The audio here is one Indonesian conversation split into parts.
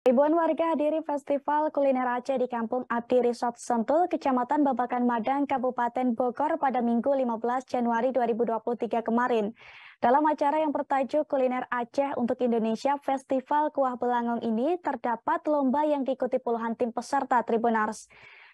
Ribuan warga hadiri Festival Kuliner Aceh di Kampung Abdi Resort Sentul, Kecamatan Babakan Madang, Kabupaten Bogor pada Minggu 15 Januari 2023 kemarin. Dalam acara yang bertajuk Kuliner Aceh untuk Indonesia Festival Kuah Belangong ini terdapat lomba yang diikuti puluhan tim peserta Tribunars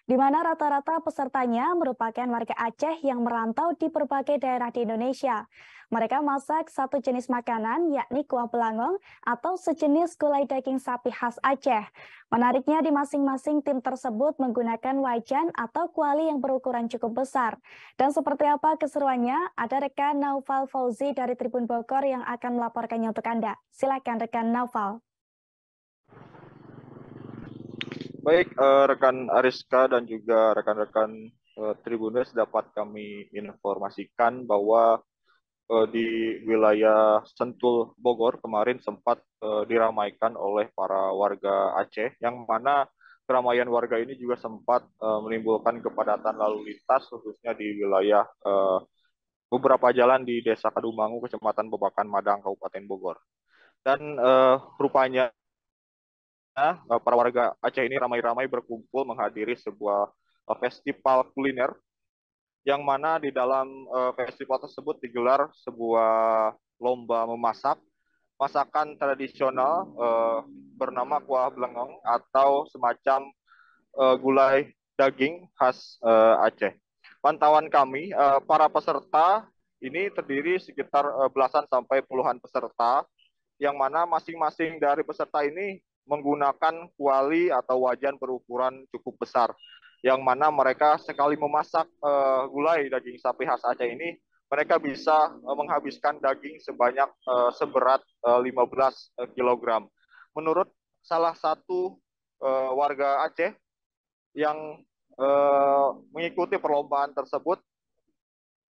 di mana rata-rata pesertanya merupakan warga Aceh yang merantau di berbagai daerah di Indonesia. Mereka masak satu jenis makanan, yakni kuah pelangong atau sejenis gulai daging sapi khas Aceh. Menariknya di masing-masing tim tersebut menggunakan wajan atau kuali yang berukuran cukup besar. Dan seperti apa keseruannya? Ada rekan Naufal Fauzi dari Tribun Bogor yang akan melaporkannya untuk Anda. Silakan rekan Naufal. Baik, uh, rekan Ariska dan juga rekan-rekan uh, eh, Tribunus dapat kami informasikan bahwa uh, di wilayah Sentul Bogor kemarin sempat uh, diramaikan oleh para warga Aceh yang mana keramaian warga ini juga sempat uh, menimbulkan kepadatan lalu lintas khususnya di wilayah uh, beberapa jalan di Desa Kadumangu, Kecamatan Bebakan Madang, Kabupaten Bogor. Dan uh, rupanya Nah, para warga Aceh ini ramai-ramai berkumpul menghadiri sebuah eh, festival kuliner yang mana di dalam eh, festival tersebut digelar sebuah lomba memasak masakan tradisional eh, bernama kuah belengong atau semacam gulai daging khas Aceh. Pantauan kami para peserta ini terdiri sekitar belasan sampai puluhan peserta yang mana masing-masing dari peserta ini menggunakan kuali atau wajan berukuran cukup besar yang mana mereka sekali memasak uh, gulai daging sapi khas Aceh ini mereka bisa uh, menghabiskan daging sebanyak uh, seberat uh, 15 kg. Menurut salah satu uh, warga Aceh yang uh, mengikuti perlombaan tersebut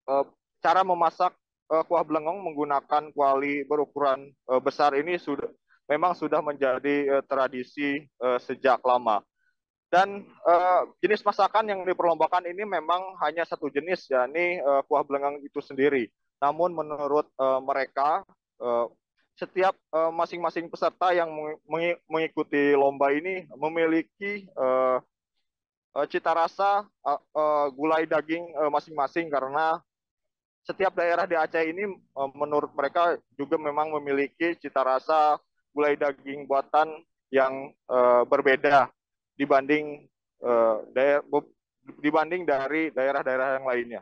uh, cara memasak uh, kuah belengong menggunakan kuali berukuran uh, besar ini sudah memang sudah menjadi uh, tradisi uh, sejak lama. Dan uh, jenis masakan yang diperlombakan ini memang hanya satu jenis, yakni uh, kuah belengang itu sendiri. Namun menurut uh, mereka, uh, setiap masing-masing peserta yang mengikuti lomba ini memiliki uh, cita rasa uh, uh, gulai daging masing-masing karena setiap daerah di Aceh ini uh, menurut mereka juga memang memiliki cita rasa gulai daging buatan yang uh, berbeda dibanding uh, eh, daya, dibanding dari daerah-daerah yang lainnya.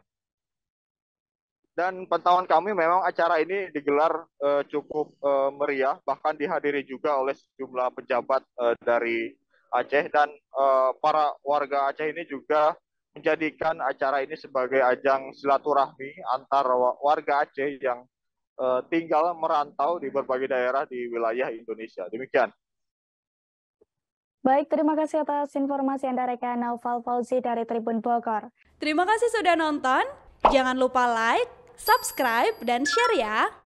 Dan pantauan kami memang acara ini digelar uh, cukup uh, meriah, bahkan dihadiri juga oleh sejumlah pejabat uh, dari Aceh dan uh, para warga Aceh ini juga menjadikan acara ini sebagai ajang silaturahmi antar warga Aceh yang uh, tinggal merantau di berbagai daerah di wilayah Indonesia. Demikian. Baik, terima kasih atas informasi Anda rekan Naufal Fauzi dari Tribun Bogor. Terima kasih sudah nonton. Jangan lupa like, subscribe, dan share ya.